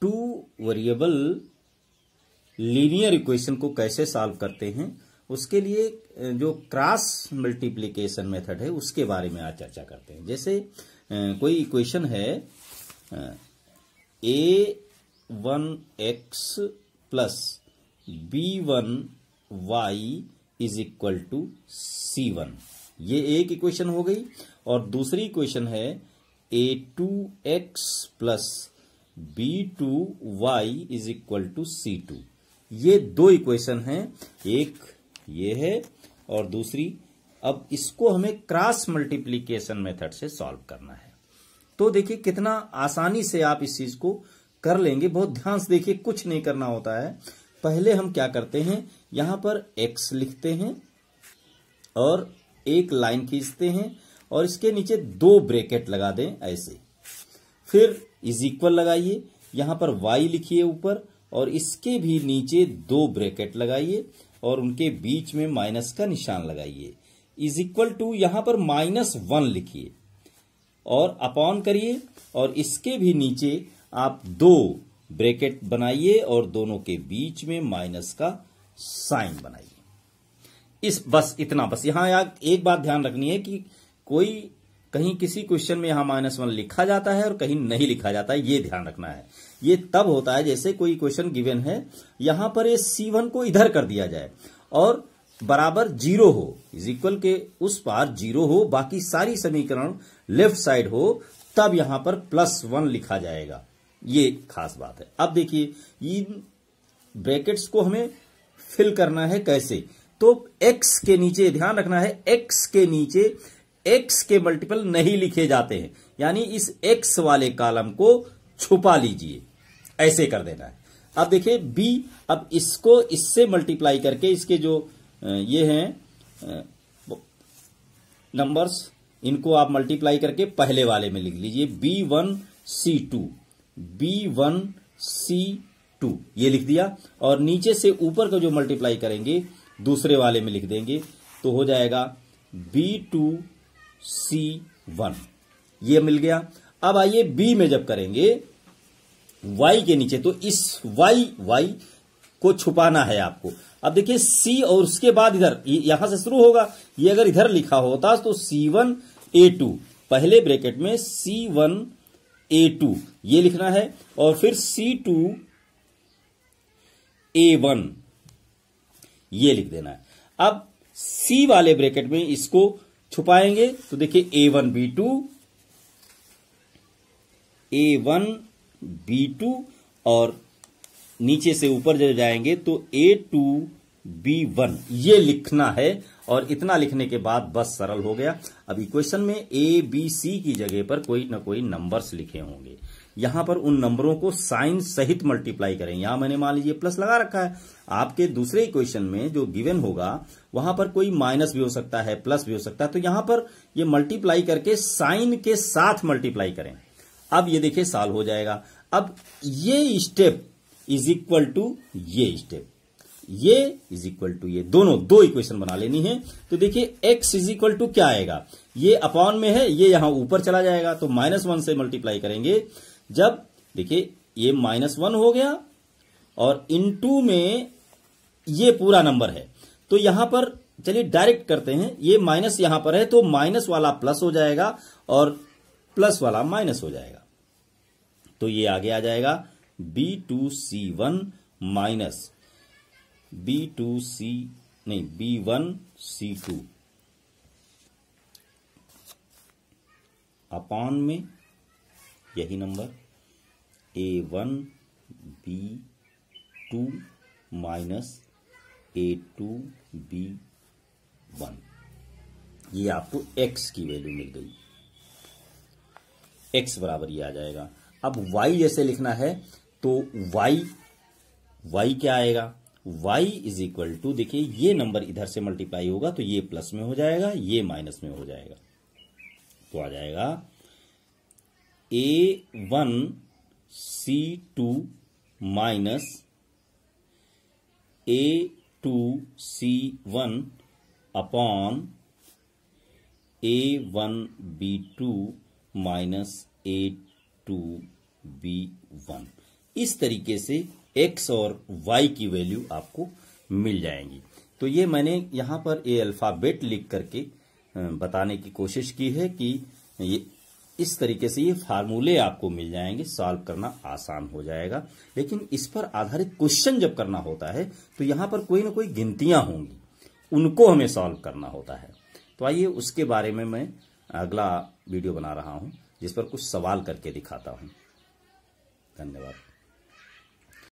two variable linear equation को कैसे solve करते हैं उसके लिए जो क्रॉस मल्टीप्लीकेशन मेथड है उसके बारे में आज चर्चा करते हैं जैसे कोई इक्वेशन है a one x plus b one y is equal to c one ये एक इक्वेशन हो गई और दूसरी इक्वेशन है a two x plus b two y is equal to c two ये दो इक्वेशन हैं एक ये है और दूसरी अब इसको हमें क्रॉस मल्टीप्लीकेशन मेथड से सॉल्व करना है तो देखिए कितना आसानी से आप इस चीज को कर लेंगे बहुत ध्यान से देखिए कुछ नहीं करना होता है पहले हम क्या करते हैं यहां पर x लिखते हैं और एक लाइन खींचते हैं और इसके नीचे दो ब्रेकेट लगा दें ऐसे फिर इज इक्वल लगाइए यहां पर वाई लिखिए ऊपर और इसके भी नीचे दो ब्रैकेट लगाइए और उनके बीच में माइनस का निशान लगाइए इज इक्वल टू यहां पर माइनस वन लिखिए और अपॉन करिए और इसके भी नीचे आप दो ब्रैकेट बनाइए और दोनों के बीच में माइनस का साइन बनाइए इस बस इतना बस यहां एक बात ध्यान रखनी है कि कोई कहीं किसी क्वेश्चन में यहां माइनस वन लिखा जाता है और कहीं नहीं लिखा जाता है ये ध्यान रखना है ये तब होता है जैसे कोई क्वेश्चन गिवन है यहां पर ये सी वन को इधर कर दिया जाए और बराबर जीरो हो इज इक्वल के उस पार जीरो हो बाकी सारी समीकरण लेफ्ट साइड हो तब यहां पर प्लस वन लिखा जाएगा ये खास बात है अब देखिए इन ब्रैकेट्स को हमें फिल करना है कैसे तो एक्स के नीचे ध्यान रखना है एक्स के नीचे एक्स के मल्टीपल नहीं लिखे जाते हैं यानी इस एक्स वाले कॉलम को छुपा लीजिए ऐसे कर देना है अब देखिए बी अब इसको इससे मल्टीप्लाई करके इसके जो ये हैं नंबर्स इनको आप मल्टीप्लाई करके पहले वाले में लिख लीजिए b one c two b one c two ये लिख दिया और नीचे से ऊपर का जो मल्टीप्लाई करेंगे दूसरे वाले में लिख देंगे तो हो जाएगा बी टू सी वन ये मिल गया अब आइए बी में जब करेंगे वाई के नीचे तो इस वाई वाई को छुपाना है आपको अब देखिए सी और उसके बाद इधर यहां से शुरू होगा ये अगर इधर लिखा होता तो सी वन ए टू पहले ब्रैकेट में सी वन ए टू ये लिखना है और फिर सी टू ए वन ये लिख देना है अब सी वाले ब्रैकेट में इसको छुपाएंगे तो देखिए a one b two a one b two और नीचे से ऊपर जब जाएंगे तो ए टू बी वन ये लिखना है और इतना लिखने के बाद बस सरल हो गया अब इक्वेशन में ए बी सी की जगह पर कोई ना कोई नंबर्स लिखे होंगे यहां पर उन नंबरों को साइन सहित मल्टीप्लाई करें यहां मैंने मान लीजिए प्लस लगा रखा है आपके दूसरे इक्वेशन में जो गिवन होगा वहां पर कोई माइनस भी हो सकता है प्लस भी हो सकता है तो यहां पर ये मल्टीप्लाई करके साइन के साथ मल्टीप्लाई करें अब ये देखिए साल हो जाएगा अब ये स्टेप इज इक्वल टू ये स्टेप ये इज इक्वल टू ये दोनों दो इक्वेशन बना लेनी है तो देखिए एक्स इज इक्वल टू क्या आएगा ये अपॉन में है ये यहां ऊपर चला जाएगा तो माइनस वन से मल्टीप्लाई करेंगे जब देखिए ये माइनस वन हो गया और इन टू में ये पूरा नंबर है तो यहां पर चलिए डायरेक्ट करते हैं ये माइनस यहां पर है तो माइनस वाला प्लस हो जाएगा और प्लस वाला माइनस हो जाएगा तो ये आगे आ जाएगा b two c one minus b two c नहीं b one c two upon में यही number a one b two minus a two b one ये आपको एक्स की वैल्यू मिल गई एक्स बराबर ये आ जाएगा अब वाई जैसे लिखना है तो वाई वाई क्या आएगा y इज इक्वल टू देखिए ये नंबर इधर से मल्टीप्लाई होगा तो ये प्लस में हो जाएगा ये माइनस में हो जाएगा तो आ जाएगा a one c two minus a two c one upon a one b two minus a two b one इस तरीके से एक्स और वाई की वैल्यू आपको मिल जाएंगी तो ये मैंने यहां पर ए अल्फ़ाबेट लिख करके बताने की कोशिश की है कि ये इस तरीके से ये फार्मूले आपको मिल जाएंगे सॉल्व करना आसान हो जाएगा लेकिन इस पर आधारित क्वेश्चन जब करना होता है तो यहां पर कोई ना कोई गिनतियां होंगी उनको हमें सॉल्व करना होता है तो आइए उसके बारे में मैं अगला वीडियो बना रहा हूं जिस पर कुछ सवाल करके दिखाता हूं धन्यवाद